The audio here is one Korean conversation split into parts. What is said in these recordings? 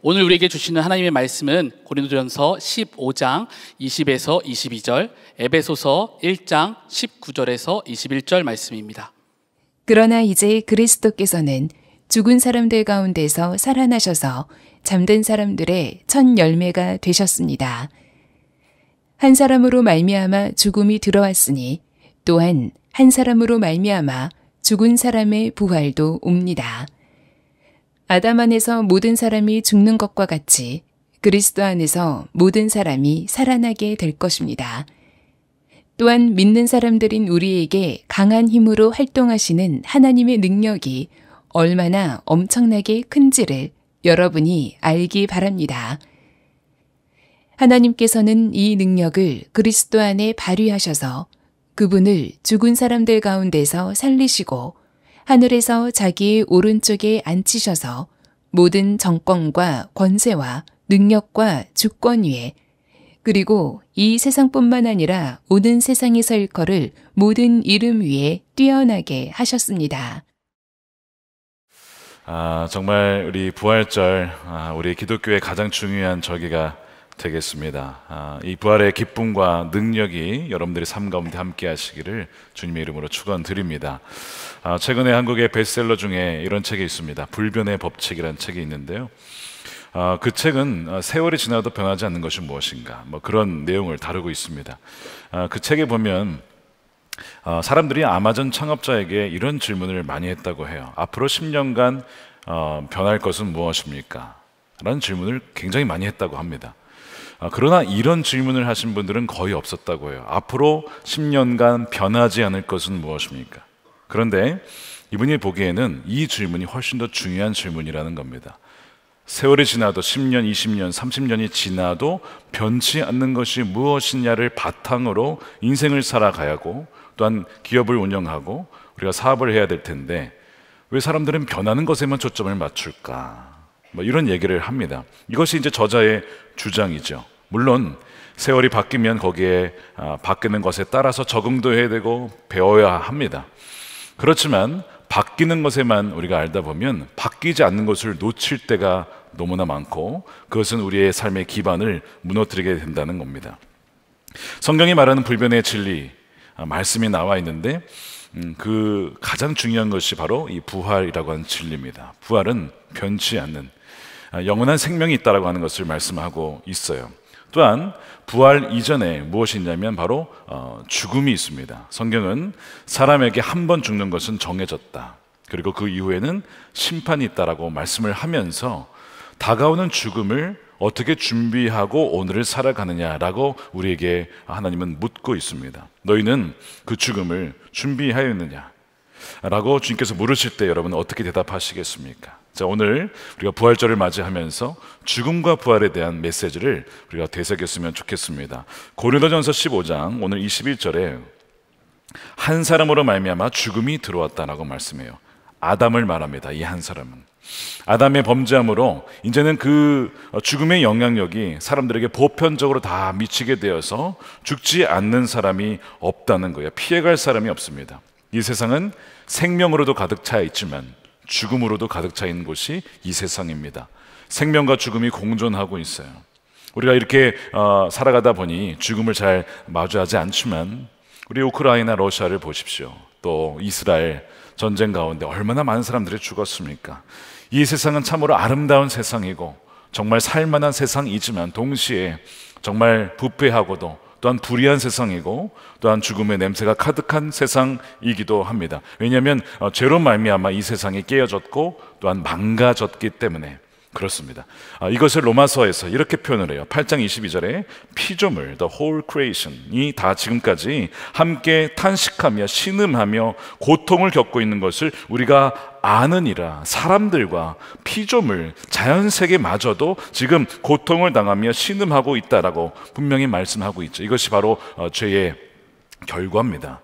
오늘 우리에게 주시는 하나님의 말씀은 고린도전서 15장 20에서 22절, 에베소서 1장 19절에서 21절 말씀입니다. 그러나 이제 그리스도께서는 죽은 사람들 가운데서 살아나셔서 잠든 사람들의 첫 열매가 되셨습니다. 한 사람으로 말미암아 죽음이 들어왔으니 또한 한 사람으로 말미암아 죽은 사람의 부활도 옵니다. 아담 안에서 모든 사람이 죽는 것과 같이 그리스도 안에서 모든 사람이 살아나게 될 것입니다. 또한 믿는 사람들인 우리에게 강한 힘으로 활동하시는 하나님의 능력이 얼마나 엄청나게 큰지를 여러분이 알기 바랍니다. 하나님께서는 이 능력을 그리스도 안에 발휘하셔서 그분을 죽은 사람들 가운데서 살리시고 하늘에서 자기의 오른쪽에 앉히셔서 모든 정권과 권세와 능력과 주권 위에 그리고 이 세상뿐만 아니라 모든 세상에 서 일컬을 모든 이름 위에 뛰어나게 하셨습니다. 아, 정말 우리 부활절, 아, 우리 기독교의 가장 중요한 절기가 되겠습니다. 아, 이 부활의 기쁨과 능력이 여러분들의 삶 가운데 함께 하시기를 주님의 이름으로 축원드립니다. 아, 최근에 한국의 베스트셀러 중에 이런 책이 있습니다. 불변의 법칙이라는 책이 있는데요. 아, 그 책은 아, 세월이 지나도 변하지 않는 것이 무엇인가 뭐 그런 내용을 다루고 있습니다. 아, 그 책에 보면 아, 사람들이 아마존 창업자에게 이런 질문을 많이 했다고 해요. 앞으로 10년간 어, 변할 것은 무엇입니까? 라는 질문을 굉장히 많이 했다고 합니다. 아, 그러나 이런 질문을 하신 분들은 거의 없었다고 해요. 앞으로 10년간 변하지 않을 것은 무엇입니까? 그런데 이분이 보기에는 이 질문이 훨씬 더 중요한 질문이라는 겁니다. 세월이 지나도 10년, 20년, 30년이 지나도 변치 않는 것이 무엇이냐를 바탕으로 인생을 살아가야 하고 또한 기업을 운영하고 우리가 사업을 해야 될 텐데 왜 사람들은 변하는 것에만 초점을 맞출까? 뭐 이런 얘기를 합니다. 이것이 이제 저자의 주장이죠. 물론 세월이 바뀌면 거기에 아, 바뀌는 것에 따라서 적응도 해야 되고 배워야 합니다. 그렇지만 바뀌는 것에만 우리가 알다 보면 바뀌지 않는 것을 놓칠 때가 너무나 많고 그것은 우리의 삶의 기반을 무너뜨리게 된다는 겁니다. 성경이 말하는 불변의 진리 아, 말씀이 나와 있는데 음, 그 가장 중요한 것이 바로 이 부활이라고 하는 진리입니다. 부활은 변치 않는 아, 영원한 생명이 있다라고 하는 것을 말씀하고 있어요. 또한 부활 이전에 무엇이 있냐면 바로 어, 죽음이 있습니다. 성경은 사람에게 한 번 죽는 것은 정해졌다. 그리고 그 이후에는 심판이 있다라고 말씀을 하면서 다가오는 죽음을 어떻게 준비하고 오늘을 살아가느냐라고 우리에게 하나님은 묻고 있습니다. 너희는 그 죽음을 준비하였느냐? 라고 주님께서 물으실 때 여러분은 어떻게 대답하시겠습니까? 자, 오늘 우리가 부활절을 맞이하면서 죽음과 부활에 대한 메시지를 우리가 되새겼으면 좋겠습니다. 고린도전서 15장 오늘 21절에 한 사람으로 말미암아 죽음이 들어왔다라고 말씀해요. 아담을 말합니다. 이 한 사람은 아담의 범죄함으로 이제는 그 어, 죽음의 영향력이 사람들에게 보편적으로 다 미치게 되어서 죽지 않는 사람이 없다는 거예요. 피해갈 사람이 없습니다. 이 세상은 생명으로도 가득 차 있지만 죽음으로도 가득 차 있는 곳이 이 세상입니다. 생명과 죽음이 공존하고 있어요. 우리가 이렇게 어, 살아가다 보니 죽음을 잘 마주하지 않지만 우리 우크라이나 러시아를 보십시오. 또 이스라엘 전쟁 가운데 얼마나 많은 사람들이 죽었습니까? 이 세상은 참으로 아름다운 세상이고 정말 살만한 세상이지만 동시에 정말 부패하고도 또한 불의한 세상이고 또한 죽음의 냄새가 가득한 세상이기도 합니다. 왜냐하면 어, 죄로 말미암아 이 세상이 깨어졌고 또한 망가졌기 때문에 그렇습니다. 아, 이것을 로마서에서 이렇게 표현을 해요. 8장 22절에 피조물, the whole creation이 다 지금까지 함께 탄식하며 신음하며 고통을 겪고 있는 것을 우리가 아느니라 사람들과 피조물, 자연 세계마저도 지금 고통을 당하며 신음하고 있다라고 분명히 말씀하고 있죠. 이것이 바로 어, 죄의 결과입니다.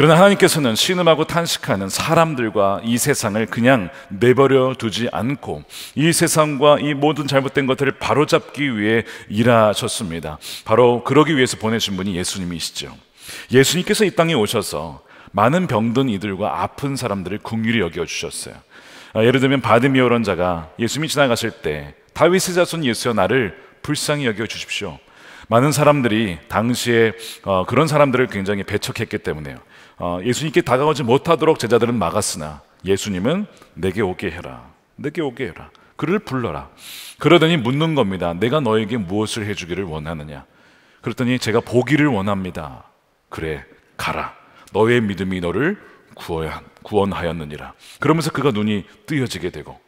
그러나 하나님께서는 신음하고 탄식하는 사람들과 이 세상을 그냥 내버려 두지 않고 이 세상과 이 모든 잘못된 것들을 바로잡기 위해 일하셨습니다. 바로 그러기 위해서 보내신 분이 예수님이시죠. 예수님께서 이 땅에 오셔서 많은 병든 이들과 아픈 사람들을 긍휼히 여겨 주셨어요. 아, 예를 들면 바드미오런 자가 예수님이 지나가실 때 다윗의 자손 예수여 나를 불쌍히 여겨 주십시오. 많은 사람들이 당시에 어, 그런 사람들을 굉장히 배척했기 때문에요. 어, 예수님께 다가오지 못하도록 제자들은 막았으나 예수님은 내게 오게 해라. 내게 오게 해라. 그를 불러라. 그러더니 묻는 겁니다. 내가 너에게 무엇을 해주기를 원하느냐? 그랬더니 제가 보기를 원합니다. 그래, 가라. 너의 믿음이 너를 구원하였느니라. 그러면서 그가 눈이 뜨여지게 되고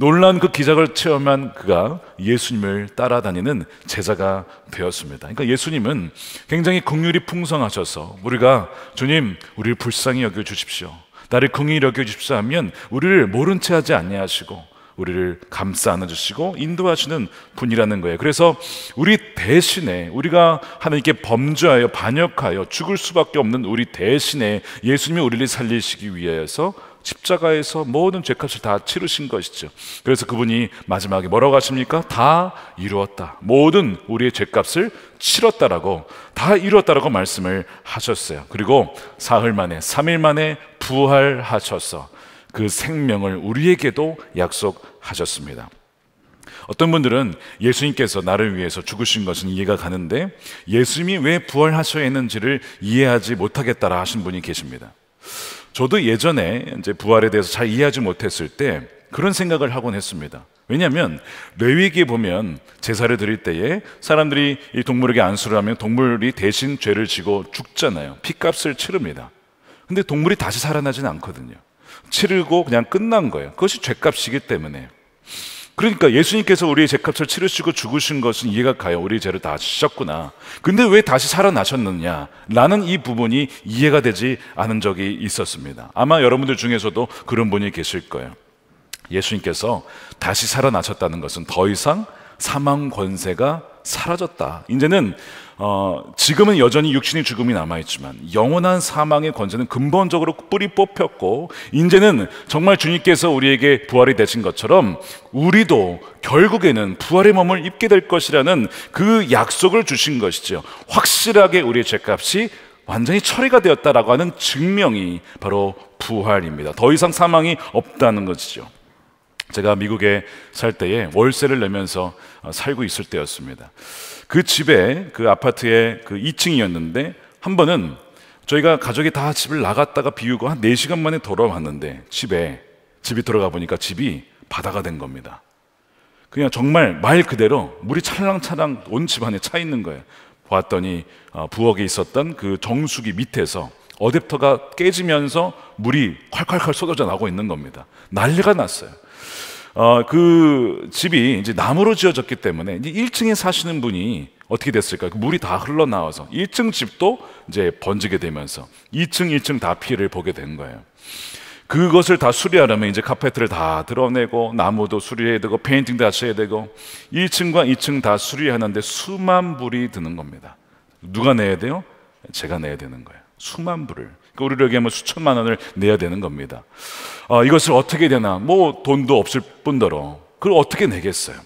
놀란 그 기적을 체험한 그가 예수님을 따라다니는 제자가 되었습니다. 그러니까 예수님은 굉장히 긍휼이 풍성하셔서 우리가 주님 우리를 불쌍히 여겨 주십시오. 나를 긍휼히 여겨 주십시오 하면 우리를 모른 채 하지 아니하시고 우리를 감싸 안아주시고 인도하시는 분이라는 거예요. 그래서 우리 대신에 우리가 하나님께 범죄하여 반역하여 죽을 수밖에 없는 우리 대신에 예수님이 우리를 살리시기 위해서 십자가에서 모든 죄값을 다 치르신 것이죠. 그래서 그분이 마지막에 뭐라고 하십니까? 다 이루었다. 모든 우리의 죄값을 치렀다라고 다 이루었다라고 말씀을 하셨어요. 그리고 사흘 만에 3일 만에 부활하셔서 그 생명을 우리에게도 약속하셨습니다. 어떤 분들은 예수님께서 나를 위해서 죽으신 것은 이해가 가는데 예수님이 왜 부활하셔야 했는지를 이해하지 못하겠다라 하신 분이 계십니다. 저도 예전에 이제 부활에 대해서 잘 이해하지 못했을 때 그런 생각을 하곤 했습니다. 왜냐하면 레위기에 보면 제사를 드릴 때에 사람들이 이 동물에게 안수를 하면 동물이 대신 죄를 지고 죽잖아요. 피값을 치릅니다. 근데 동물이 다시 살아나지는 않거든요. 치르고 그냥 끝난 거예요. 그것이 죄값이기 때문에. 그러니까 예수님께서 우리의 죄값을 치르시고 죽으신 것은 이해가 가요. 우리의 죄를 다 지셨구나. 근데 왜 다시 살아나셨느냐? 라는 이 부분이 이해가 되지 않은 적이 있었습니다. 아마 여러분들 중에서도 그런 분이 계실 거예요. 예수님께서 다시 살아나셨다는 것은 더 이상 사망 권세가 사라졌다. 이제는 어, 지금은 여전히 육신의 죽음이 남아있지만 영원한 사망의 권세는 근본적으로 뿌리 뽑혔고 이제는 정말 주님께서 우리에게 부활이 되신 것처럼 우리도 결국에는 부활의 몸을 입게 될 것이라는 그 약속을 주신 것이죠. 확실하게 우리의 죄값이 완전히 처리가 되었다라고 하는 증명이 바로 부활입니다. 더 이상 사망이 없다는 것이죠. 제가 미국에 살 때에 월세를 내면서 어, 살고 있을 때였습니다. 그 집에 그 아파트의 그 2층이었는데 한 번은 저희가 가족이 다 집을 나갔다가 비우고 한 4시간 만에 돌아왔는데 집에 집이 들어가 보니까 집이 바다가 된 겁니다. 그냥 정말 말 그대로 물이 찰랑찰랑 온 집안에 차 있는 거예요. 보았더니 어, 부엌에 있었던 그 정수기 밑에서 어댑터가 깨지면서 물이 콸콸콸 쏟아져 나고 있는 겁니다. 난리가 났어요. 어, 그 집이 이제 나무로 지어졌기 때문에 이제 1층에 사시는 분이 어떻게 됐을까? 그 물이 다 흘러나와서 1층 집도 이제 번지게 되면서 2층, 1층 다 피해를 보게 된 거예요. 그것을 다 수리하려면 이제 카페트를 다 드러내고 나무도 수리해야 되고 페인팅 도하셔야 되고 1층과 2층 다 수리하는데 수만 불이 드는 겁니다. 누가 내야 돼요? 제가 내야 되는 거예요. 수만 불을. 우리로 얘기하면 뭐 수천만 원을 내야 되는 겁니다. 어, 이것을 어떻게 되나? 뭐 돈도 없을 뿐더러 그걸 어떻게 내겠어요?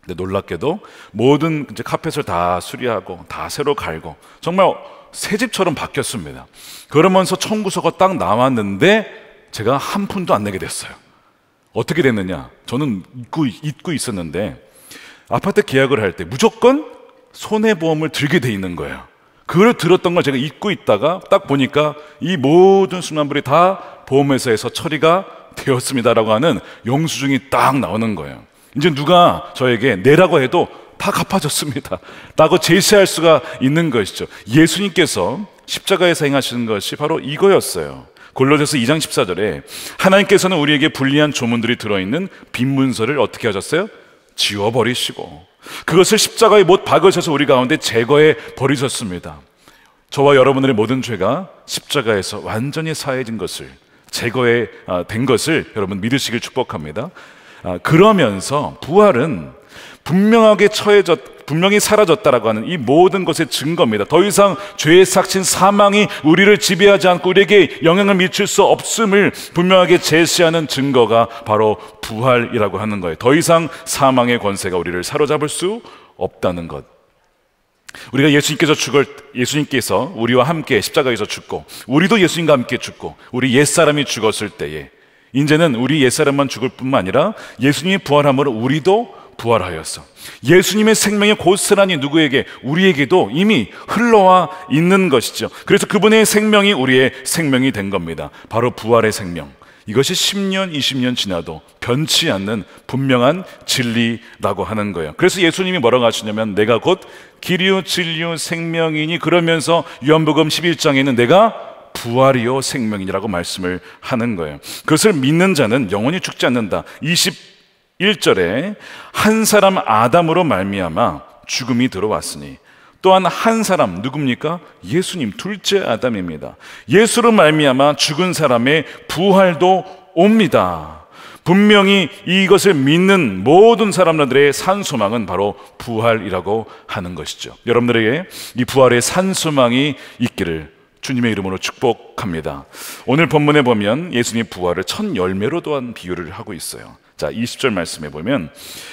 근데 놀랍게도 모든 이제 카펫을 다 수리하고 다 새로 갈고 정말 새 집처럼 바뀌었습니다. 그러면서 청구서가 딱 나왔는데 제가 한 푼도 안 내게 됐어요. 어떻게 됐느냐? 저는 잊고, 잊고 있었는데 아파트 계약을 할 때 무조건 손해보험을 들게 돼 있는 거예요. 그걸 들었던 걸 제가 잊고 있다가 딱 보니까 이 모든 순환물이 다 보험회사에서 처리가 되었습니다라고 하는 영수증이 딱 나오는 거예요. 이제 누가 저에게 내라고 해도 다 갚아졌습니다. 라고 제시할 수가 있는 것이죠. 예수님께서 십자가에서 행하시는 것이 바로 이거였어요. 골로새서 2장 14절에 하나님께서는 우리에게 불리한 조문들이 들어있는 빈 문서를 어떻게 하셨어요? 지워버리시고 그것을 십자가에 못 박으셔서 우리 가운데 제거해 버리셨습니다. 저와 여러분들의 모든 죄가 십자가에서 완전히 사해진 것을 제거해 아, 된 것을 여러분 믿으시길 축복합니다. 아, 그러면서 부활은 분명하게 처해졌 분명히 사라졌다라고 하는 이 모든 것의 증거입니다. 더 이상 죄의 삭친 사망이 우리를 지배하지 않고 우리에게 영향을 미칠 수 없음을 분명하게 제시하는 증거가 바로 부활이라고 하는 거예요. 더 이상 사망의 권세가 우리를 사로잡을 수 없다는 것. 우리가 예수님께서 죽을 예수님께서 우리와 함께 십자가에서 죽고 우리도 예수님과 함께 죽고 우리 옛사람이 죽었을 때에 이제는 우리 옛사람만 죽을 뿐만 아니라 예수님이 부활함으로 우리도 부활하였어. 예수님의 생명의 고스란히 누구에게 우리에게도 이미 흘러와 있는 것이죠. 그래서 그분의 생명이 우리의 생명이 된 겁니다. 바로 부활의 생명. 이것이 10년, 20년 지나도 변치 않는 분명한 진리라고 하는 거예요. 그래서 예수님이 뭐라고 하시냐면 내가 곧 길이요 진리요 생명이니 그러면서 요한복음 11장에는 내가 부활이요 생명이라고 말씀을 하는 거예요. 그것을 믿는 자는 영원히 죽지 않는다. 1절에 한 사람 아담으로 말미암아 죽음이 들어왔으니 또한 한 사람 누굽니까? 예수님 둘째 아담입니다. 예수로 말미암아 죽은 사람의 부활도 옵니다. 분명히 이것을 믿는 모든 사람들의 산소망은 바로 부활이라고 하는 것이죠. 여러분들에게 이 부활의 산소망이 있기를 주님의 이름으로 축복합니다. 오늘 본문에 보면 예수님 부활을 첫 열매로 또한 비유를 하고 있어요. 자, 20절 말씀해 보면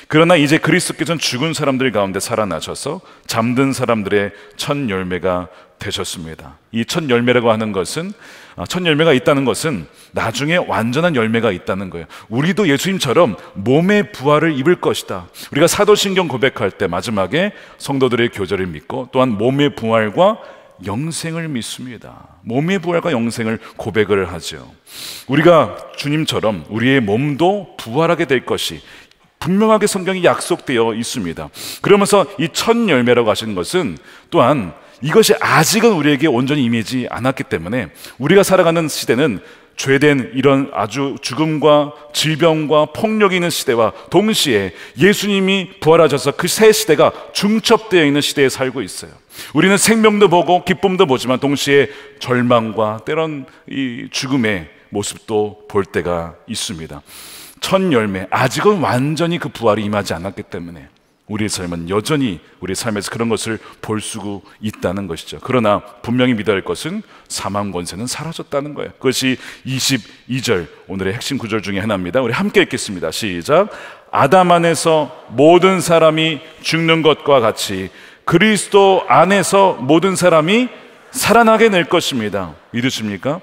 그러나 이제 그리스도께서 죽은 사람들 가운데 살아나셔서 잠든 사람들의 첫 열매가 되셨습니다. 이 첫 열매라고 하는 것은 아, 첫 열매가 있다는 것은 나중에 완전한 열매가 있다는 거예요. 우리도 예수님처럼 몸의 부활을 입을 것이다. 우리가 사도신경 고백할 때 마지막에 성도들의 교절을 믿고 또한 몸의 부활과 영생을 믿습니다. 몸의 부활과 영생을 고백을 하죠. 우리가 주님처럼 우리의 몸도 부활하게 될 것이 분명하게 성경이 약속되어 있습니다. 그러면서 이 첫 열매라고 하신 것은 또한 이것이 아직은 우리에게 온전히 임하지 않았기 때문에 우리가 살아가는 시대는 죄된 이런 아주 죽음과 질병과 폭력이 있는 시대와 동시에 예수님이 부활하셔서 그 새 시대가 중첩되어 있는 시대에 살고 있어요. 우리는 생명도 보고 기쁨도 보지만 동시에 절망과 때론 이 죽음의 모습도 볼 때가 있습니다. 첫 열매, 아직은 완전히 그 부활이 임하지 않았기 때문에 우리의 삶은 여전히 우리의 삶에서 그런 것을 볼 수 있다는 것이죠. 그러나 분명히 믿어야 할 것은 사망 권세는 사라졌다는 거예요. 그것이 22절 오늘의 핵심 구절 중에 하나입니다. 우리 함께 읽겠습니다. 시작. 아담 안에서 모든 사람이 죽는 것과 같이 그리스도 안에서 모든 사람이 살아나게 될 것입니다. 믿으십니까?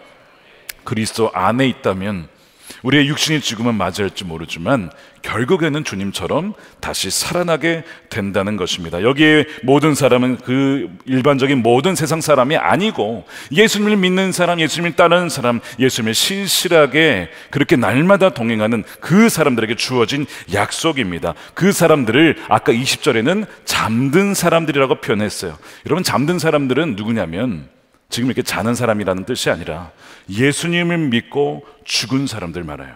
그리스도 안에 있다면 우리의 육신이 죽으면 맞이할지 모르지만 결국에는 주님처럼 다시 살아나게 된다는 것입니다. 여기에 모든 사람은 그 일반적인 모든 세상 사람이 아니고 예수님을 믿는 사람, 예수님을 따르는 사람, 예수님을 신실하게 그렇게 날마다 동행하는 그 사람들에게 주어진 약속입니다. 그 사람들을 아까 20절에는 잠든 사람들이라고 표현했어요. 여러분 잠든 사람들은 누구냐면 지금 이렇게 자는 사람이라는 뜻이 아니라 예수님을 믿고 죽은 사람들 말아요.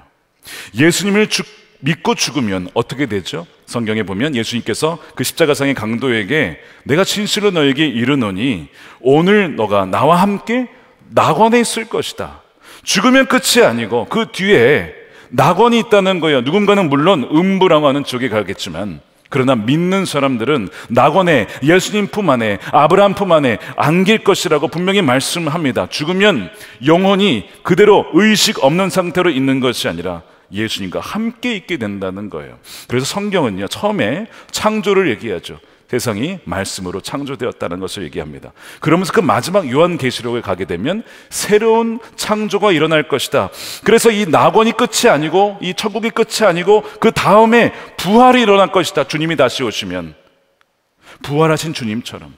예수님을 죽, 믿고 죽으면 어떻게 되죠? 성경에 보면 예수님께서 그 십자가상의 강도에게 내가 진실로 너에게 이르노니 오늘 너가 나와 함께 낙원에 있을 것이다. 죽으면 끝이 아니고 그 뒤에 낙원이 있다는 거예요. 누군가는 물론 음부라고 하는 쪽에 가겠지만 그러나 믿는 사람들은 낙원에 예수님 품 안에 아브라함 품 안에 안길 것이라고 분명히 말씀합니다. 죽으면 영혼이 그대로 의식 없는 상태로 있는 것이 아니라 예수님과 함께 있게 된다는 거예요. 그래서 성경은요, 처음에 창조를 얘기하죠. 세상이 말씀으로 창조되었다는 것을 얘기합니다. 그러면서 그 마지막 요한계시록에 가게 되면 새로운 창조가 일어날 것이다. 그래서 이 낙원이 끝이 아니고 이 천국이 끝이 아니고 그 다음에 부활이 일어날 것이다. 주님이 다시 오시면 부활하신 주님처럼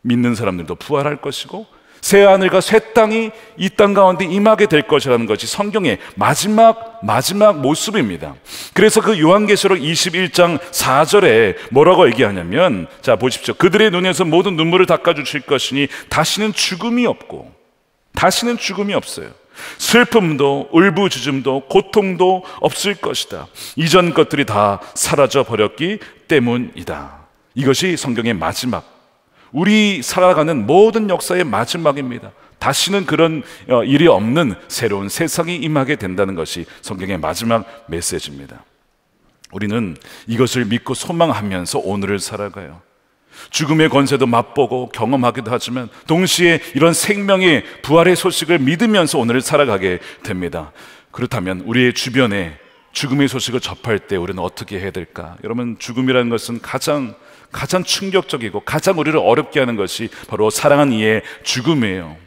믿는 사람들도 부활할 것이고 새 하늘과 새 땅이 이 땅 가운데 임하게 될 것이라는 것이 성경의 마지막 마지막 모습입니다. 그래서 그 요한계시록 21장 4절에 뭐라고 얘기하냐면 자 보십시오. 그들의 눈에서 모든 눈물을 닦아 주실 것이니 다시는 죽음이 없고 다시는 죽음이 없어요. 슬픔도 울부짖음도 고통도 없을 것이다. 이전 것들이 다 사라져 버렸기 때문이다. 이것이 성경의 마지막 우리 살아가는 모든 역사의 마지막입니다. 다시는 그런 어, 일이 없는 새로운 세상이 임하게 된다는 것이 성경의 마지막 메시지입니다. 우리는 이것을 믿고 소망하면서 오늘을 살아가요. 죽음의 권세도 맛보고 경험하기도 하지만 동시에 이런 생명의 부활의 소식을 믿으면서 오늘을 살아가게 됩니다. 그렇다면 우리의 주변에 죽음의 소식을 접할 때 우리는 어떻게 해야 될까? 여러분, 죽음이라는 것은 가장 가장 충격적이고 가장 우리를 어렵게 하는 것이 바로 사랑한 이의 죽음이에요.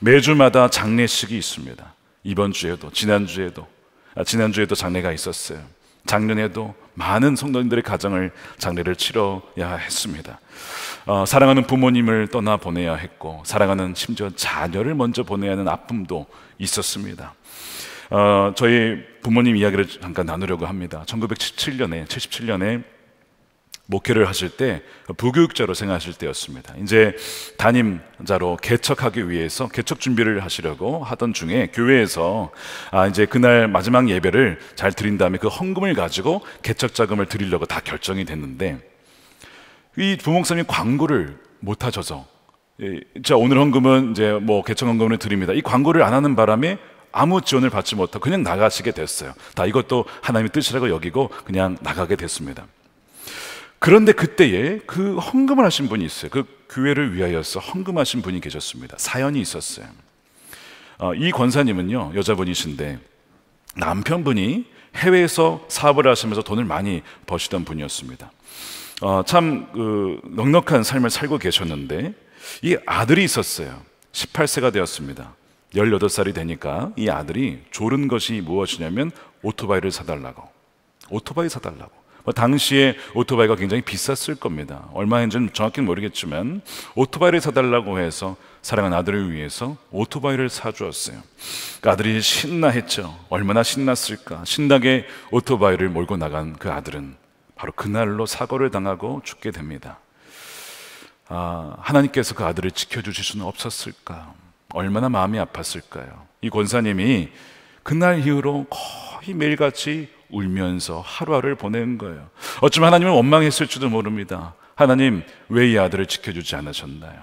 매주마다 장례식이 있습니다. 이번 주에도 지난주에도 아, 지난주에도 장례가 있었어요. 작년에도 많은 성도님들의 가정을 장례를 치러야 했습니다. 어, 사랑하는 부모님을 떠나 보내야 했고 사랑하는 심지어 자녀를 먼저 보내야 하는 아픔도 있었습니다. 어, 저희 부모님 이야기를 잠깐 나누려고 합니다. 1977년에 77년에 목회를 하실 때 부교육자로 생각하실 때였습니다. 이제 담임자로 개척하기 위해서 개척 준비를 하시려고 하던 중에 교회에서 아 이제 그날 마지막 예배를 잘 드린 다음에 그 헌금을 가지고 개척 자금을 드리려고 다 결정이 됐는데 이 부목사님 광고를 못 하셔서 자 오늘 헌금은 이제 뭐 개척 헌금을 드립니다. 이 광고를 안 하는 바람에 아무 지원을 받지 못하고 그냥 나가시게 됐어요. 다 이것도 하나님의 뜻이라고 여기고 그냥 나가게 됐습니다. 그런데 그때에 그 헌금을 하신 분이 있어요. 그 교회를 위하여서 헌금하신 분이 계셨습니다. 사연이 있었어요. 어, 이 권사님은요, 여자분이신데 남편분이 해외에서 사업을 하시면서 돈을 많이 버시던 분이었습니다. 어, 참 그, 넉넉한 삶을 살고 계셨는데 이 아들이 있었어요. 18세가 되었습니다. 18살이 되니까 이 아들이 졸은 것이 무엇이냐면 오토바이를 사달라고. 오토바이 사달라고. 뭐 당시에 오토바이가 굉장히 비쌌을 겁니다. 얼마인지는 정확히는 모르겠지만 오토바이를 사달라고 해서 사랑하는 아들을 위해서 오토바이를 사주었어요. 그 아들이 신나했죠. 얼마나 신났을까. 신나게 오토바이를 몰고 나간 그 아들은 바로 그날로 사고를 당하고 죽게 됩니다. 아, 하나님께서 그 아들을 지켜주실 수는 없었을까? 얼마나 마음이 아팠을까요? 이 권사님이 그날 이후로 거의 매일같이 울면서 하루하루를 보낸 거예요. 어쩌면 하나님은 원망했을지도 모릅니다. 하나님, 왜 이 아들을 지켜주지 않으셨나요?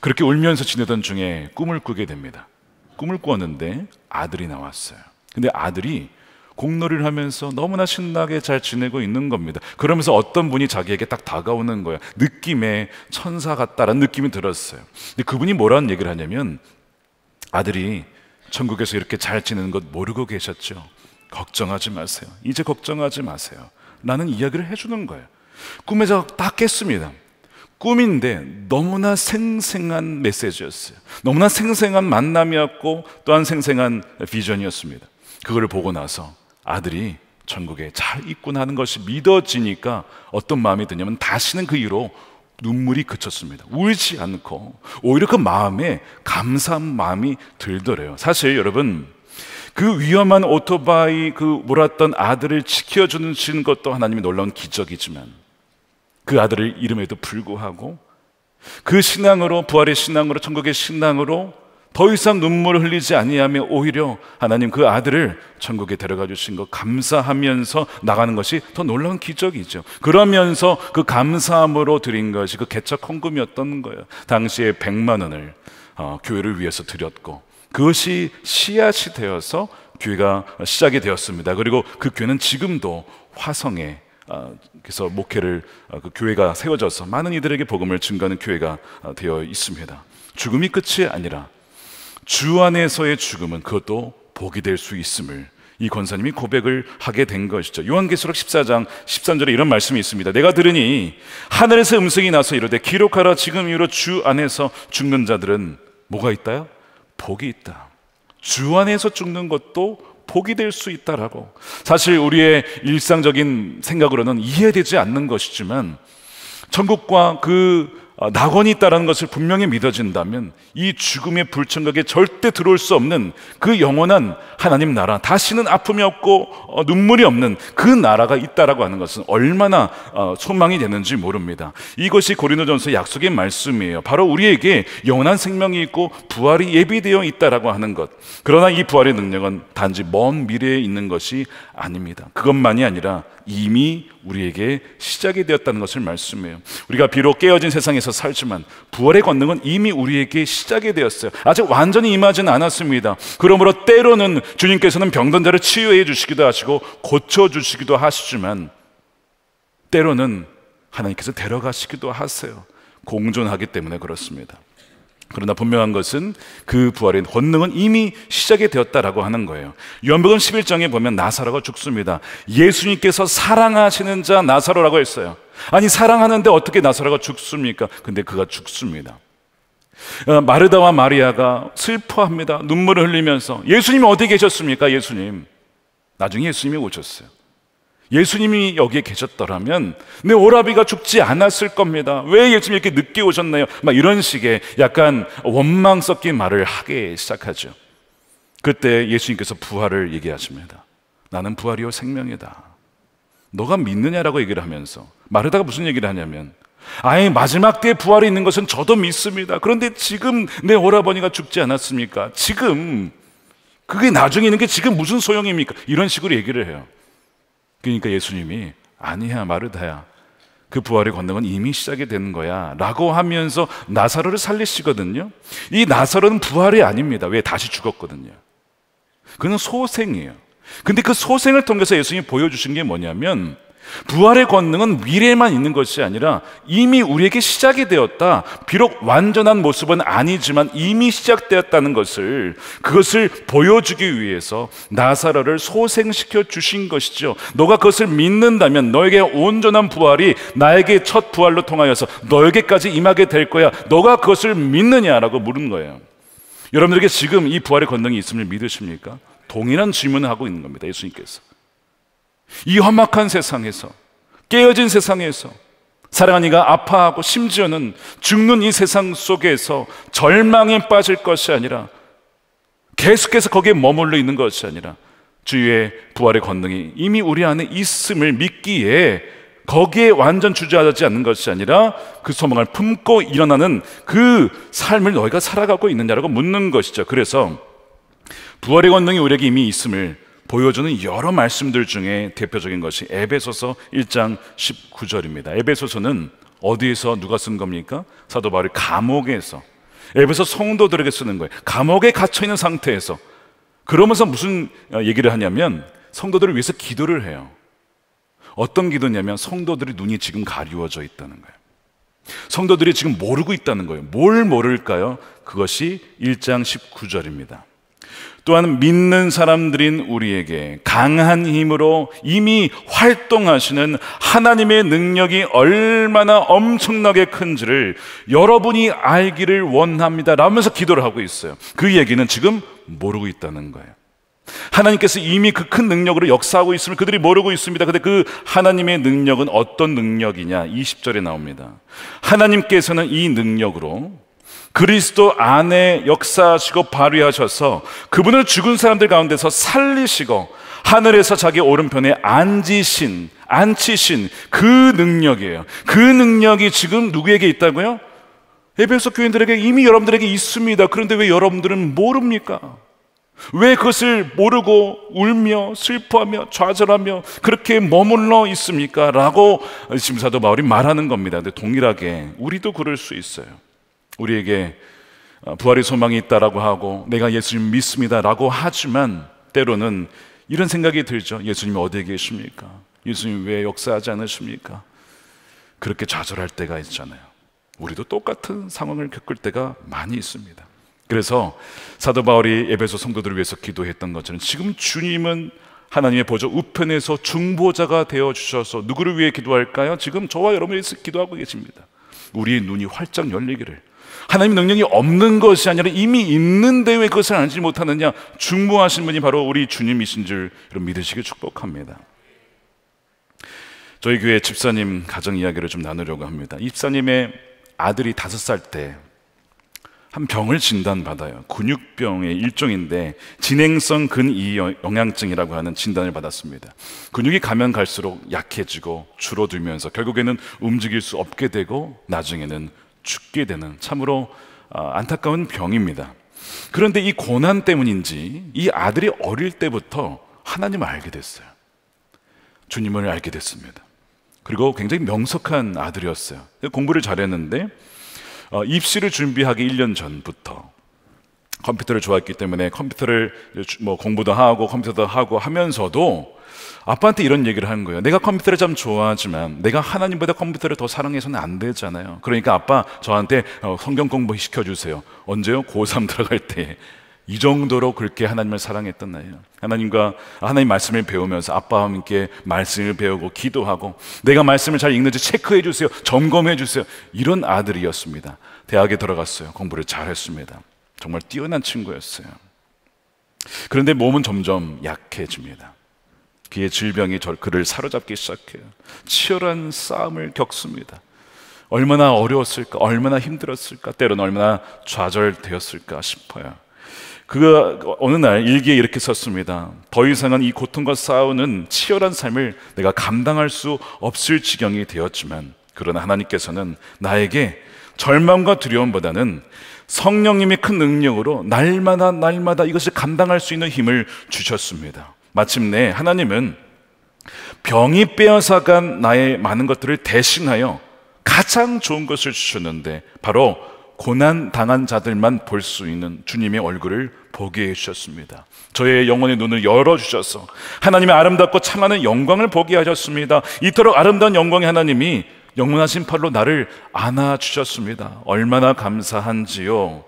그렇게 울면서 지내던 중에 꿈을 꾸게 됩니다. 꿈을 꾸었는데 아들이 나왔어요. 근데 아들이 공놀이를 하면서 너무나 신나게 잘 지내고 있는 겁니다. 그러면서 어떤 분이 자기에게 딱 다가오는 거예요. 느낌에 천사 같다라는 느낌이 들었어요. 근데 그분이 뭐라는 얘기를 하냐면 아들이 천국에서 이렇게 잘 지내는 것 모르고 계셨죠. 걱정하지 마세요. 이제 걱정하지 마세요. 라는 이야기를 해주는 거예요. 꿈에서 딱 깼습니다. 꿈인데 너무나 생생한 메시지였어요. 너무나 생생한 만남이었고 또한 생생한 비전이었습니다. 그걸 보고 나서 아들이 천국에 잘 있구나 하는 것이 믿어지니까 어떤 마음이 드냐면 다시는 그 이후로 눈물이 그쳤습니다. 울지 않고 오히려 그 마음에 감사한 마음이 들더래요. 사실 여러분 그 위험한 오토바이 그 몰았던 아들을 지켜주는 것도 하나님의 놀라운 기적이지만 그 아들을 이름에도 불구하고 그 신앙으로 부활의 신앙으로 천국의 신앙으로 더 이상 눈물을 흘리지 아니하며 오히려 하나님 그 아들을 천국에 데려가 주신 것 감사하면서 나가는 것이 더 놀라운 기적이죠. 그러면서 그 감사함으로 드린 것이 그 개척 헌금이었던 거예요. 당시에 100만 원을 어, 교회를 위해서 드렸고 그것이 씨앗이 되어서 교회가 시작이 되었습니다. 그리고 그 교회는 지금도 화성에 아, 그래서 목회를 아, 그 교회가 세워져서 많은 이들에게 복음을 증가하는 교회가 아, 되어 있습니다. 죽음이 끝이 아니라 주 안에서의 죽음은 그것도 복이 될 수 있음을 이 권사님이 고백을 하게 된 것이죠. 요한계시록 14장 13절에 이런 말씀이 있습니다. 내가 들으니 하늘에서 음성이 나서 이르되 기록하라 지금 이후로 주 안에서 죽는 자들은 뭐가 있다요? 복이 있다. 주 안에서 죽는 것도 복이 될 수 있다라고. 사실 우리의 일상적인 생각으로는 이해되지 않는 것이지만 천국과 그 아, 낙원이 있다라는 것을 분명히 믿어진다면 이 죽음의 불청각에 절대 들어올 수 없는 그 영원한 하나님 나라, 다시는 아픔이 없고 어, 눈물이 없는 그 나라가 있다라고 하는 것은 얼마나 어, 소망이 되는지 모릅니다. 이것이 고린도전서 약속의 말씀이에요. 바로 우리에게 영원한 생명이 있고 부활이 예비되어 있다라고 하는 것. 그러나 이 부활의 능력은 단지 먼 미래에 있는 것이 아닙니다. 그것만이 아니라 이미 우리에게 시작이 되었다는 것을 말씀해요. 우리가 비록 깨어진 세상에서 살지만 부활의 권능은 이미 우리에게 시작이 되었어요. 아직 완전히 임하지는 않았습니다. 그러므로 때로는 주님께서는 병든 자를 치유해 주시기도 하시고 고쳐 주시기도 하시지만 때로는 하나님께서 데려가시기도 하세요. 공존하기 때문에 그렇습니다. 그러나 분명한 것은 그부활의 권능은 이미 시작이 되었다라고 하는 거예요. 요한복음 11장에 보면 나사로가 죽습니다. 예수님께서 사랑하시는 자 나사로라고 했어요. 아니 사랑하는데 어떻게 나사로가 죽습니까? 근데 그가 죽습니다. 어, 마르다와 마리아가 슬퍼합니다. 눈물을 흘리면서 예수님 어디 계셨습니까? 예수님. 나중에 예수님이 오셨어요. 예수님이 여기에 계셨더라면 내 오라비가 죽지 않았을 겁니다. 왜 예수님이 이렇게 늦게 오셨나요? 막 이런 식의 약간 원망 섞인 말을 하게 시작하죠. 그때 예수님께서 부활을 얘기하십니다. 나는 부활이요 생명이다. 너가 믿느냐라고 얘기를 하면서 말하다가 무슨 얘기를 하냐면 아예 마지막 때에 부활이 있는 것은 저도 믿습니다. 그런데 지금 내 오라버니가 죽지 않았습니까? 지금 그게 나중에 있는 게 지금 무슨 소용입니까? 이런 식으로 얘기를 해요. 그러니까 예수님이 아니야 마르다야 그 부활의 권능은 이미 시작이 되는 거야 라고 하면서 나사로를 살리시거든요 이 나사로는 부활이 아닙니다 왜 다시 죽었거든요 그는 소생이에요 근데 그 소생을 통해서 예수님이 보여주신 게 뭐냐면 부활의 권능은 미래에만 있는 것이 아니라 이미 우리에게 시작이 되었다. 비록 완전한 모습은 아니지만 이미 시작되었다는 것을 그것을 보여주기 위해서 나사로를 소생시켜 주신 것이죠. 너가 그것을 믿는다면 너에게 온전한 부활이 나에게 첫 부활로 통하여서 너에게까지 임하게 될 거야. 너가 그것을 믿느냐라고 물은 거예요. 여러분들에게 지금 이 부활의 권능이 있음을 믿으십니까? 동일한 질문을 하고 있는 겁니다. 예수님께서. 이 험악한 세상에서 깨어진 세상에서 사랑하니가 아파하고 심지어는 죽는 이 세상 속에서 절망에 빠질 것이 아니라 계속해서 거기에 머물러 있는 것이 아니라 주의 부활의 권능이 이미 우리 안에 있음을 믿기에 거기에 완전 주저하지 않는 것이 아니라 그 소망을 품고 일어나는 그 삶을 너희가 살아가고 있느냐라고 묻는 것이죠. 그래서 부활의 권능이 우리에게 이미 있음을 보여주는 여러 말씀들 중에 대표적인 것이 에베소서 1장 19절입니다. 에베소서는 어디에서 누가 쓴 겁니까? 사도 바울이 감옥에서 에베소 성도들에게 쓰는 거예요. 감옥에 갇혀 있는 상태에서 그러면서 무슨 어, 얘기를 하냐면 성도들을 위해서 기도를 해요. 어떤 기도냐면 성도들의 눈이 지금 가리워져 있다는 거예요. 성도들이 지금 모르고 있다는 거예요. 뭘 모를까요? 그것이 1장 19절입니다. 또한 믿는 사람들인 우리에게 강한 힘으로 이미 활동하시는 하나님의 능력이 얼마나 엄청나게 큰지를 여러분이 알기를 원합니다. 라면서 기도를 하고 있어요. 그 얘기는 지금 모르고 있다는 거예요. 하나님께서 이미 그 큰 능력으로 역사하고 있음을 그들이 모르고 있습니다. 근데 그 하나님의 능력은 어떤 능력이냐? 20절에 나옵니다. 하나님께서는 이 능력으로 그리스도 안에 역사하시고 발휘하셔서 그분을 죽은 사람들 가운데서 살리시고 하늘에서 자기 오른편에 앉으신, 앉히신 그 능력이에요. 그 능력이 지금 누구에게 있다고요? 에베소 교인들에게 이미 여러분들에게 있습니다. 그런데 왜 여러분들은 모릅니까? 왜 그것을 모르고 울며 슬퍼하며 좌절하며 그렇게 머물러 있습니까? 라고 심사도 바울이 말하는 겁니다. 근데 동일하게 우리도 그럴 수 있어요. 우리에게 어, 부활의 소망이 있다라고 하고 내가 예수님 믿습니다라고 하지만 때로는 이런 생각이 들죠. 예수님 어디에 계십니까? 예수님 왜 역사하지 않으십니까? 그렇게 좌절할 때가 있잖아요. 우리도 똑같은 상황을 겪을 때가 많이 있습니다. 그래서 사도 바울이 에베소 성도들을 위해서 기도했던 것처럼 지금 주님은 하나님의 보좌 우편에서 중보자가 되어 주셔서 누구를 위해 기도할까요? 지금 저와 여러분이 기도하고 계십니다. 우리의 눈이 활짝 열리기를 하나님 의 능력이 없는 것이 아니라 이미 있는데 왜 그것을 알지 못하느냐? 중보하신 분이 바로 우리 주님이신 줄 믿으시길 축복합니다. 저희 교회 집사님 가정 이야기를 좀 나누려고 합니다. 입사님의 아들이 다섯 살 때 한 병을 진단받아요. 근육병의 일종인데 진행성 근이영양증이라고 하는 진단을 받았습니다. 근육이 가면 갈수록 약해지고 줄어들면서 결국에는 움직일 수 없게 되고 나중에는 죽게 되는 참으로 아, 안타까운 병입니다. 그런데 이 고난 때문인지 이 아들이 어릴 때부터 하나님을 알게 됐어요. 주님을 알게 됐습니다. 그리고 굉장히 명석한 아들이었어요. 공부를 잘했는데 어, 입시를 준비하기 1년 전부터 컴퓨터를 좋아했기 때문에 컴퓨터를 뭐 공부도 하고 컴퓨터도 하고 하면서도 아빠한테 이런 얘기를 하는 거예요. 내가 컴퓨터를 참 좋아하지만 내가 하나님보다 컴퓨터를 더 사랑해서는 안 되잖아요. 그러니까 아빠 저한테 어, 성경 공부 시켜주세요. 언제요? 고3 들어갈 때. 이 정도로 그렇게 하나님을 사랑했던 나예요. 하나님과 아, 하나님 말씀을 배우면서 아빠와 함께 말씀을 배우고 기도하고 내가 말씀을 잘 읽는지 체크해 주세요. 점검해 주세요. 이런 아들이었습니다. 대학에 들어갔어요. 공부를 잘했습니다. 정말 뛰어난 친구였어요. 그런데 몸은 점점 약해집니다. 그의 질병이 저 그를 사로잡기 시작해요. 치열한 싸움을 겪습니다. 얼마나 어려웠을까, 얼마나 힘들었을까, 때로는 얼마나 좌절되었을까 싶어요. 그가 어느 날 일기에 이렇게 썼습니다. 더 이상은 이 고통과 싸우는 치열한 삶을 내가 감당할 수 없을 지경이 되었지만 그러나 하나님께서는 나에게 절망과 두려움보다는 성령님이큰 능력으로 날마다 날마다 이것을 감당할 수 있는 힘을 주셨습니다. 마침내 하나님은 병이 빼앗아간 나의 많은 것들을 대신하여 가장 좋은 것을 주셨는데 바로 고난 당한 자들만 볼 수 있는 주님의 얼굴을 보게 해주셨습니다. 저의 영혼의 눈을 열어주셔서 하나님의 아름답고 찬란한 영광을 보게 하셨습니다. 이토록 아름다운 영광의 하나님이 영원하신 팔로 나를 안아주셨습니다. 얼마나 감사한지요.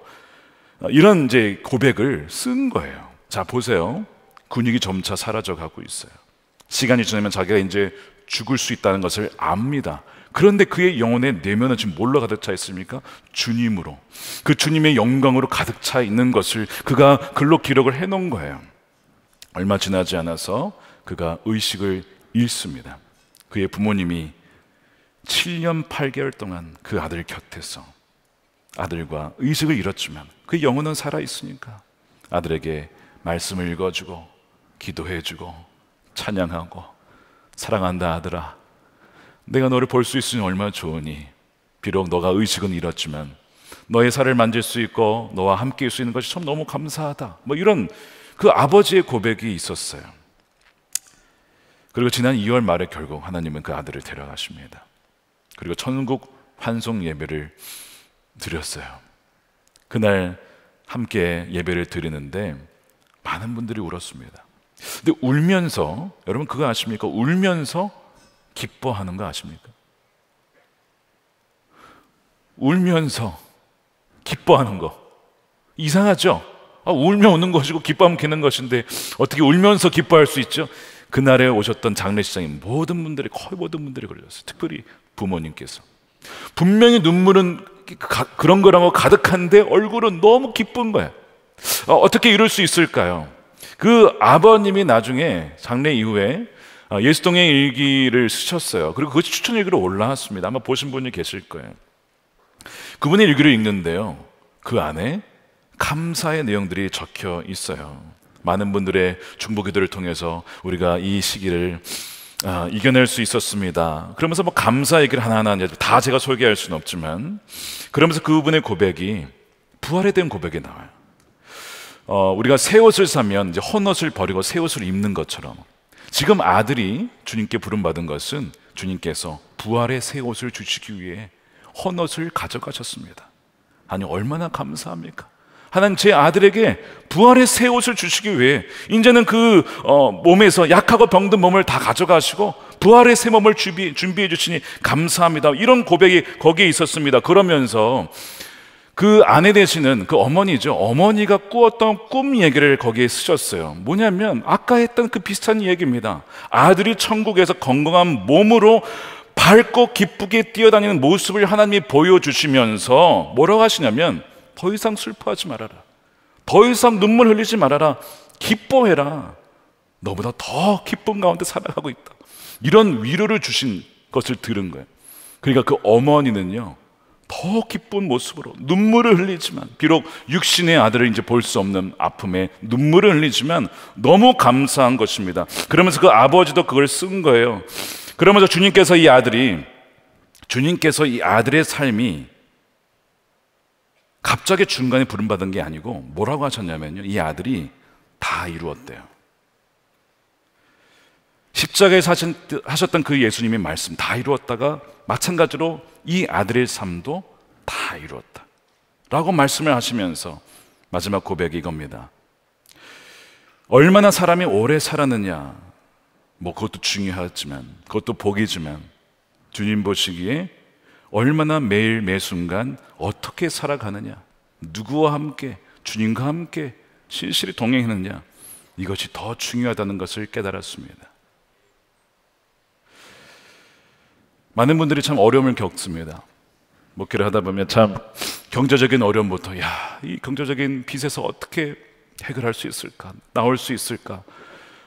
이런 이제 고백을 쓴 거예요. 자, 보세요. 근육이 점차 사라져 가고 있어요. 시간이 지나면 자기가 이제 죽을 수 있다는 것을 압니다. 그런데 그의 영혼의 내면은 지금 뭘로 가득 차 있습니까? 주님으로. 그 주님의 영광으로 가득 차 있는 것을 그가 글로 기록을 해 놓은 거예요. 얼마 지나지 않아서 그가 의식을 잃습니다. 그의 부모님이 7년 8개월 동안 그 아들 곁에서 아들과 의식을 잃었지만 그 영혼은 살아 있으니까 아들에게 말씀을 읽어주고 기도해주고 찬양하고 사랑한다 아들아 내가 너를 볼 수 있으니 얼마나 좋으니 비록 너가 의식은 잃었지만 너의 살을 만질 수 있고 너와 함께 있을 수 있는 것이 참 너무 감사하다 뭐 이런 그 아버지의 고백이 있었어요 그리고 지난 2월 말에 결국 하나님은 그 아들을 데려가십니다 그리고 천국 환송 예배를 드렸어요. 그날 함께 예배를 드리는데 많은 분들이 울었습니다. 근데 울면서 여러분 그거 아십니까? 울면서 기뻐하는 거 아십니까? 울면서 기뻐하는 거 이상하죠? 아, 울면 우는 것이고 기뻐하면 기는 것인데 어떻게 울면서 기뻐할 수 있죠? 그날에 오셨던 장례식장에 모든 분들이 거의 모든 분들이 그러셨어요. 특별히 부모님께서. 분명히 눈물은 가, 그런 거라고 가득한데 얼굴은 너무 기쁜 거야. 어, 어떻게 이럴 수 있을까요? 그 아버님이 나중에 장례 이후에 어, 예수동행 일기를 쓰셨어요. 그리고 그것이 추천 일기로 올라왔습니다. 아마 보신 분이 계실 거예요. 그분의 일기를 읽는데요. 그 안에 감사의 내용들이 적혀 있어요. 많은 분들의 중보 기도를 통해서 우리가 이 시기를 아, 이겨낼 수 있었습니다. 그러면서 뭐 감사 얘기를 하나하나 다 제가 소개할 수는 없지만 그러면서 그분의 고백이 부활에 대한 고백이 나와요. 어, 우리가 새 옷을 사면 이제 헌옷을 버리고 새 옷을 입는 것처럼 지금 아들이 주님께 부름받은 것은 주님께서 부활의 새 옷을 주시기 위해 헌옷을 가져가셨습니다. 아니 얼마나 감사합니까? 하나님 제 아들에게 부활의 새 옷을 주시기 위해 이제는 그 어, 몸에서 약하고 병든 몸을 다 가져가시고 부활의 새 몸을 준비, 준비해 주시니 감사합니다. 이런 고백이 거기에 있었습니다. 그러면서 그 아내 되시는 그 어머니죠. 어머니가 꾸었던 꿈 얘기를 거기에 쓰셨어요. 뭐냐면 아까 했던 그 비슷한 얘기입니다. 아들이 천국에서 건강한 몸으로 밝고 기쁘게 뛰어다니는 모습을 하나님이 보여주시면서 뭐라고 하시냐면 더 이상 슬퍼하지 말아라. 더 이상 눈물 흘리지 말아라. 기뻐해라. 너보다 더 기쁨 가운데 살아가고 있다. 이런 위로를 주신 것을 들은 거예요. 그러니까 그 어머니는요, 더 기쁜 모습으로 눈물을 흘리지만, 비록 육신의 아들을 이제 볼 수 없는 아픔에 눈물을 흘리지만 너무 감사한 것입니다. 그러면서 그 아버지도 그걸 쓴 거예요. 그러면서 주님께서 이 아들이, 주님께서 이 아들의 삶이 갑자기 중간에 부름받은 게 아니고 뭐라고 하셨냐면요. 이 아들이 다 이루었대요. 십자가에 하셨던 그 예수님의 말씀 다 이루었다가 마찬가지로 이 아들의 삶도 다 이루었다. 라고 말씀을 하시면서 마지막 고백이 이겁니다. 얼마나 사람이 오래 살았느냐. 뭐 그것도 중요하지만, 그것도 복이지만, 주님 보시기에 얼마나 매일 매순간 어떻게 살아가느냐. 누구와 함께 주님과 함께 신실히 동행했느냐 이것이 더 중요하다는 것을 깨달았습니다. 많은 분들이 참 어려움을 겪습니다. 목회를 하다 보면 참 경제적인 어려움부터 야, 이 경제적인 빚에서 어떻게 해결할 수 있을까? 나올 수 있을까?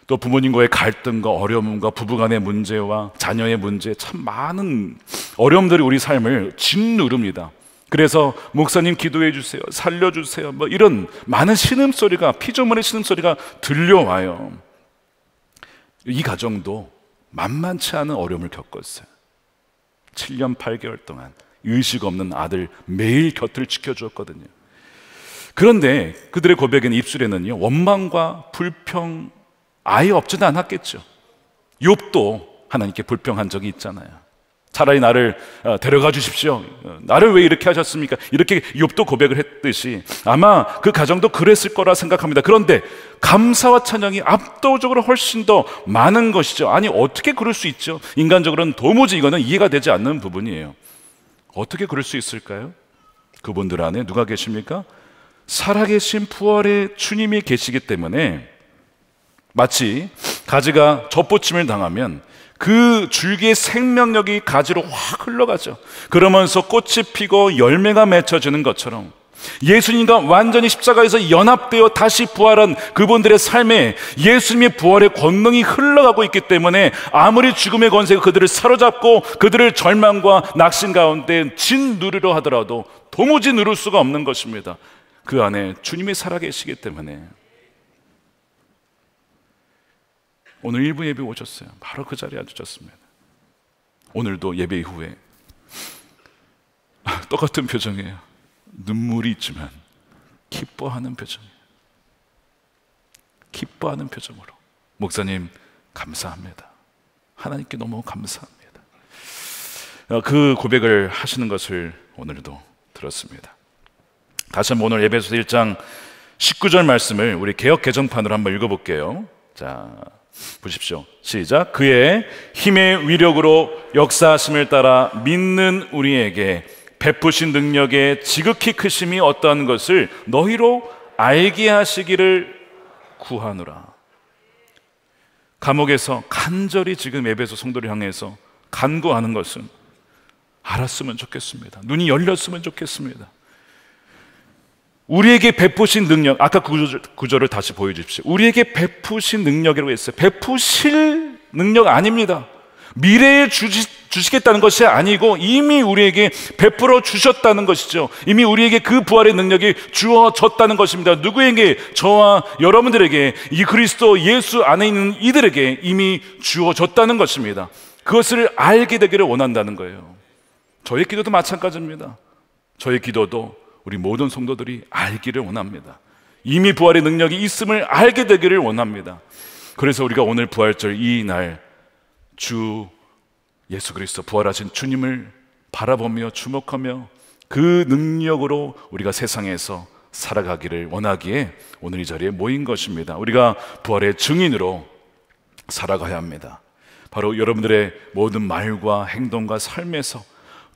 또 부모님과의 갈등과 어려움과 부부간의 문제와 자녀의 문제 참 많은 어려움들이 우리 삶을 짓누릅니다. 그래서 목사님 기도해 주세요. 살려 주세요. 뭐 이런 많은 신음소리가 피조물의 신음소리가 들려와요. 이 가정도 만만치 않은 어려움을 겪었어요. 7년 8개월 동안 의식 없는 아들 매일 곁을 지켜주었거든요. 그런데 그들의 고백은 입술에는요 원망과 불평 아예 없지도 않았겠죠. 욥도 하나님께 불평한 적이 있잖아요. 차라리 나를 어, 데려가 주십시오. 어, 나를 왜 이렇게 하셨습니까? 이렇게 욥도 고백을 했듯이 아마 그 가정도 그랬을 거라 생각합니다. 그런데 감사와 찬양이 압도적으로 훨씬 더 많은 것이죠. 아니 어떻게 그럴 수 있죠? 인간적으로는 도무지 이거는 이해가 되지 않는 부분이에요. 어떻게 그럴 수 있을까요? 그분들 안에 누가 계십니까? 살아계신 부활의 주님이 계시기 때문에 마치 가지가 접붙임을 당하면 그 줄기의 생명력이 가지로 확 흘러가죠. 그러면서 꽃이 피고 열매가 맺혀지는 것처럼 예수님과 완전히 십자가에서 연합되어 다시 부활한 그분들의 삶에 예수님의 부활의 권능이 흘러가고 있기 때문에 아무리 죽음의 권세가 그들을 사로잡고 그들을 절망과 낙심 가운데 진 누리려 하더라도 도무지 누릴 수가 없는 것입니다. 그 안에 주님이 살아계시기 때문에 오늘 일부 예배 오셨어요. 바로 그 자리에 앉으셨습니다. 오늘도 예배 이후에 똑같은 표정이에요. 눈물이 있지만 기뻐하는 표정이에요. 기뻐하는 표정으로 목사님 감사합니다. 하나님께 너무 감사합니다. 아, 그 고백을 하시는 것을 오늘도 들었습니다. 다시 한번 오늘 예배소 1장 19절 말씀을 우리 개혁 개정판으로 한번 읽어볼게요. 자, 보십시오. 시작. 그의 힘의 위력으로 역사하심을 따라 믿는 우리에게 베푸신 능력의 지극히 크심이 어떠한 것을 너희로 알게 하시기를 구하노라. 감옥에서 간절히 지금 에베소 성도를 향해서 간구하는 것은 알았으면 좋겠습니다. 눈이 열렸으면 좋겠습니다. 우리에게 베푸신 능력, 아까 그 구절, 구절을 다시 보여주십시오. 우리에게 베푸신 능력이라고 했어요. 베푸실 능력 아닙니다. 미래에 주시, 주시겠다는 것이 아니고 이미 우리에게 베풀어 주셨다는 것이죠. 이미 우리에게 그 부활의 능력이 주어졌다는 것입니다. 누구에게 저와 여러분들에게 이 그리스도 예수 안에 있는 이들에게 이미 주어졌다는 것입니다. 그것을 알게 되기를 원한다는 거예요. 저의 기도도 마찬가지입니다. 저의 기도도 우리 모든 성도들이 알기를 원합니다. 이미 부활의 능력이 있음을 알게 되기를 원합니다. 그래서 우리가 오늘 부활절 이 날 주 예수 그리스도 부활하신 주님을 바라보며 주목하며 그 능력으로 우리가 세상에서 살아가기를 원하기에 오늘 이 자리에 모인 것입니다. 우리가 부활의 증인으로 살아가야 합니다. 바로 여러분들의 모든 말과 행동과 삶에서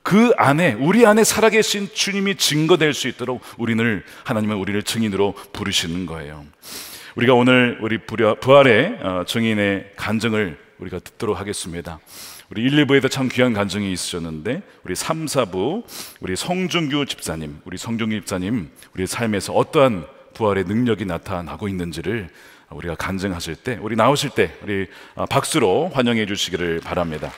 그 안에 우리 안에 살아계신 주님이 증거될 수 있도록 우리를 하나님은 우리를 증인으로 부르시는 거예요. 우리가 오늘 우리 부활의 어, 증인의 간증을 우리가 듣도록 하겠습니다. 우리 1, 2부에도 참 귀한 간증이 있으셨는데 우리 3, 4부 우리 성준규 집사님, 우리 성준규 집사님 우리 삶에서 어떠한 부활의 능력이 나타나고 있는지를 우리가 간증하실 때 우리 나오실 때 우리 어, 박수로 환영해 주시기를 바랍니다.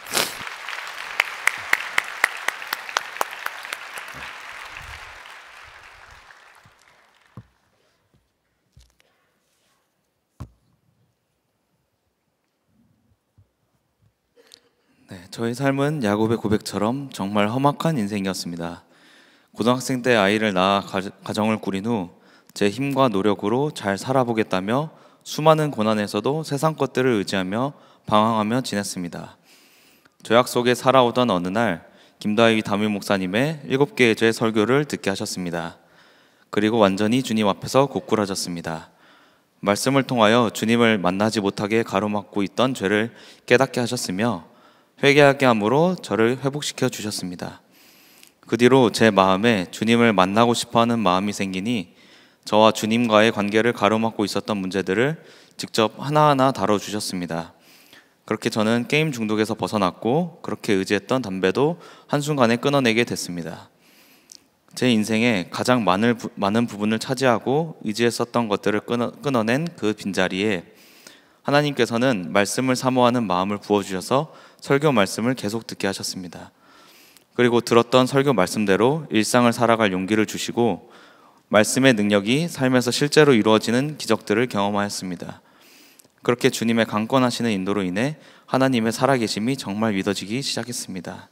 저의 삶은 야곱의 고백처럼 정말 험악한 인생이었습니다. 고등학생 때 아이를 낳아 가정을 꾸린 후 제 힘과 노력으로 잘 살아보겠다며 수많은 고난에서도 세상 것들을 의지하며 방황하며 지냈습니다. 조약 속에 살아오던 어느 날 김다희 담임 목사님의 일곱 개의 죄 설교를 듣게 하셨습니다. 그리고 완전히 주님 앞에서 고꾸라졌습니다. 말씀을 통하여 주님을 만나지 못하게 가로막고 있던 죄를 깨닫게 하셨으며 회개하게 함으로 저를 회복시켜 주셨습니다. 그 뒤로 제 마음에 주님을 만나고 싶어 하는 마음이 생기니 저와 주님과의 관계를 가로막고 있었던 문제들을 직접 하나하나 다뤄주셨습니다. 그렇게 저는 게임 중독에서 벗어났고 그렇게 의지했던 담배도 한순간에 끊어내게 됐습니다. 제 인생에 가장 많은, 많은 부분을 차지하고 의지했었던 것들을 끊어, 끊어낸 그 빈자리에 하나님께서는 말씀을 사모하는 마음을 부어주셔서 설교 말씀을 계속 듣게 하셨습니다. 그리고 들었던 설교 말씀대로 일상을 살아갈 용기를 주시고 말씀의 능력이 삶에서 실제로 이루어지는 기적들을 경험하였습니다. 그렇게 주님의 강권하시는 인도로 인해 하나님의 살아계심이 정말 믿어지기 시작했습니다.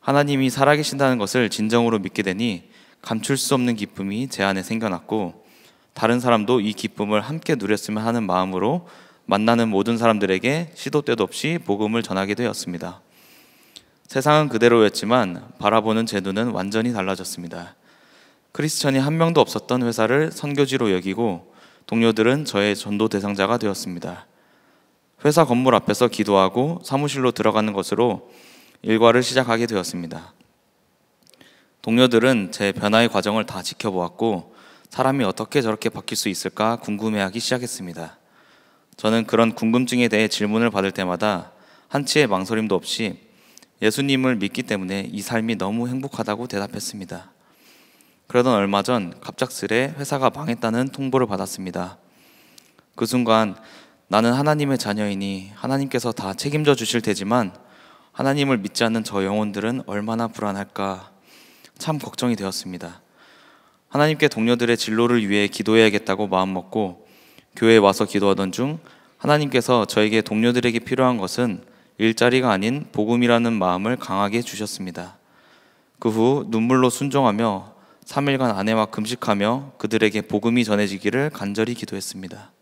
하나님이 살아계신다는 것을 진정으로 믿게 되니 감출 수 없는 기쁨이 제 안에 생겨났고 다른 사람도 이 기쁨을 함께 누렸으면 하는 마음으로 만나는 모든 사람들에게 시도 때도 없이 복음을 전하게 되었습니다. 세상은 그대로였지만 바라보는 제 눈은 완전히 달라졌습니다. 크리스천이 한 명도 없었던 회사를 선교지로 여기고 동료들은 저의 전도 대상자가 되었습니다. 회사 건물 앞에서 기도하고 사무실로 들어가는 것으로 일과를 시작하게 되었습니다. 동료들은 제 변화의 과정을 다 지켜보았고 사람이 어떻게 저렇게 바뀔 수 있을까 궁금해하기 시작했습니다. 저는 그런 궁금증에 대해 질문을 받을 때마다 한치의 망설임도 없이 예수님을 믿기 때문에 이 삶이 너무 행복하다고 대답했습니다. 그러던 얼마 전 갑작스레 회사가 망했다는 통보를 받았습니다. 그 순간 나는 하나님의 자녀이니 하나님께서 다 책임져 주실 테지만 하나님을 믿지 않는 저 영혼들은 얼마나 불안할까 참 걱정이 되었습니다. 하나님께 동료들의 진로를 위해 기도해야겠다고 마음먹고 교회에 와서 기도하던 중 하나님께서 저에게 동료들에게 필요한 것은 일자리가 아닌 복음이라는 마음을 강하게 주셨습니다. 그 후 눈물로 순종하며 3일간 아내와 금식하며 그들에게 복음이 전해지기를 간절히 기도했습니다.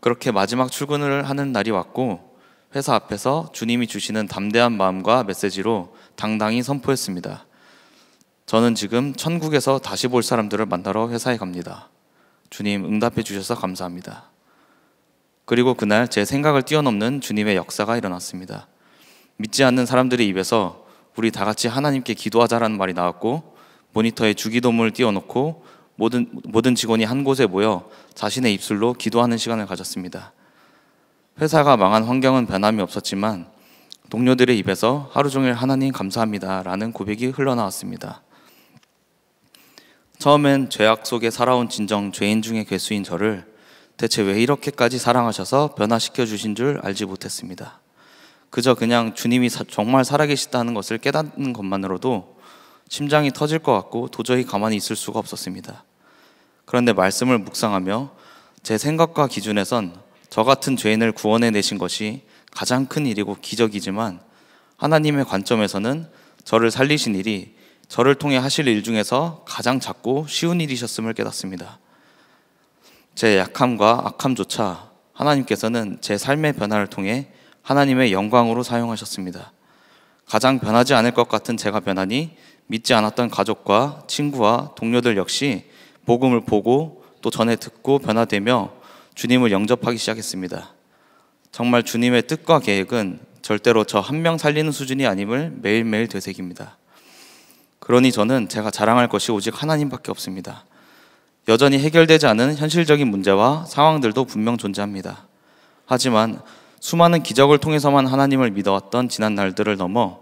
그렇게 마지막 출근을 하는 날이 왔고 회사 앞에서 주님이 주시는 담대한 마음과 메시지로 당당히 선포했습니다. 저는 지금 천국에서 다시 볼 사람들을 만나러 회사에 갑니다. 주님 응답해 주셔서 감사합니다. 그리고 그날 제 생각을 뛰어넘는 주님의 역사가 일어났습니다. 믿지 않는 사람들의 입에서 우리 다 같이 하나님께 기도하자라는 말이 나왔고 모니터에 주기도문을 띄워놓고 모든 모든 직원이 한 곳에 모여 자신의 입술로 기도하는 시간을 가졌습니다. 회사가 망한 환경은 변함이 없었지만 동료들의 입에서 하루 종일 하나님 감사합니다라는 고백이 흘러나왔습니다. 처음엔 죄악 속에 살아온 진정 죄인 중의 괴수인 저를 대체 왜 이렇게까지 사랑하셔서 변화시켜 주신 줄 알지 못했습니다. 그저 그냥 주님이 정말 살아계시다는 것을 깨닫는 것만으로도 심장이 터질 것 같고 도저히 가만히 있을 수가 없었습니다. 그런데 말씀을 묵상하며 제 생각과 기준에선 저 같은 죄인을 구원해 내신 것이 가장 큰 일이고 기적이지만 하나님의 관점에서는 저를 살리신 일이 저를 통해 하실 일 중에서 가장 작고 쉬운 일이셨음을 깨닫습니다. 제 약함과 악함조차 하나님께서는 제 삶의 변화를 통해 하나님의 영광으로 사용하셨습니다. 가장 변하지 않을 것 같은 제가 변하니 믿지 않았던 가족과 친구와 동료들 역시 복음을 보고 또 전에 듣고 변화되며 주님을 영접하기 시작했습니다. 정말 주님의 뜻과 계획은 절대로 저 한 명 살리는 수준이 아님을 매일매일 되새깁니다. 그러니 저는 제가 자랑할 것이 오직 하나님밖에 없습니다. 여전히 해결되지 않은 현실적인 문제와 상황들도 분명 존재합니다. 하지만 수많은 기적을 통해서만 하나님을 믿어왔던 지난 날들을 넘어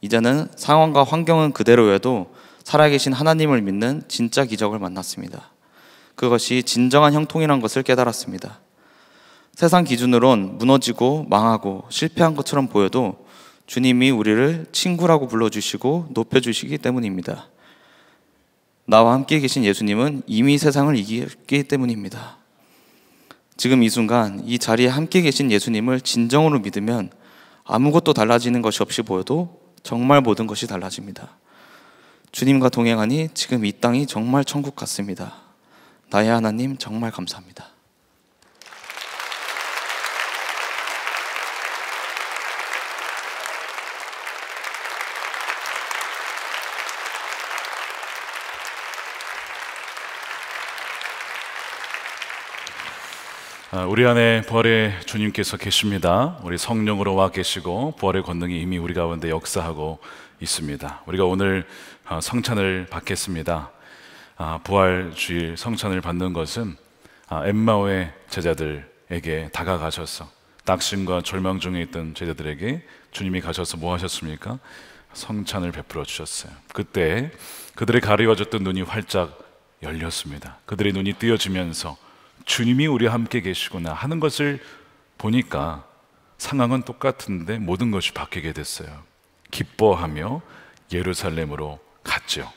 이제는 상황과 환경은 그대로여도 살아계신 하나님을 믿는 진짜 기적을 만났습니다. 그것이 진정한 형통이란 것을 깨달았습니다. 세상 기준으론 무너지고 망하고 실패한 것처럼 보여도 주님이 우리를 친구라고 불러주시고 높여주시기 때문입니다. 나와 함께 계신 예수님은 이미 세상을 이기기 때문입니다. 지금 이 순간 이 자리에 함께 계신 예수님을 진정으로 믿으면 아무것도 달라지는 것이 없이 보여도 정말 모든 것이 달라집니다. 주님과 동행하니 지금 이 땅이 정말 천국 같습니다. 나의 하나님 정말 감사합니다. 아, 우리 안에 부활의 주님께서 계십니다. 우리 성령으로 와 계시고 부활의 권능이 이미 우리 가운데 역사하고 있습니다. 우리가 오늘 아, 성찬을 받겠습니다. 아, 부활 주일 성찬을 받는 것은 엠마오의 제자들에게 다가가셔서 낙심과 절망 중에 있던 제자들에게 주님이 가셔서 뭐 하셨습니까? 성찬을 베풀어 주셨어요. 그때 그들의 가려졌던 눈이 활짝 열렸습니다. 그들의 눈이 뜨여지면서 주님이 우리와 함께 계시구나 하는 것을 보니까 상황은 똑같은데 모든 것이 바뀌게 됐어요. 기뻐하며 예루살렘으로 갔죠.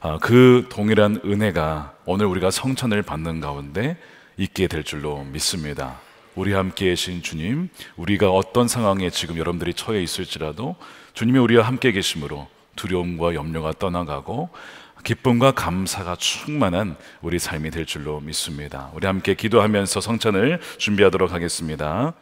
아, 그 동일한 은혜가 오늘 우리가 성찬을 받는 가운데 있게 될 줄로 믿습니다. 우리 함께 계신 주님, 우리가 어떤 상황에 지금 여러분들이 처해 있을지라도 주님이 우리와 함께 계심으로 두려움과 염려가 떠나가고 기쁨과 감사가 충만한 우리 삶이 될 줄로 믿습니다. 우리 함께 기도하면서 성찬을 준비하도록 하겠습니다.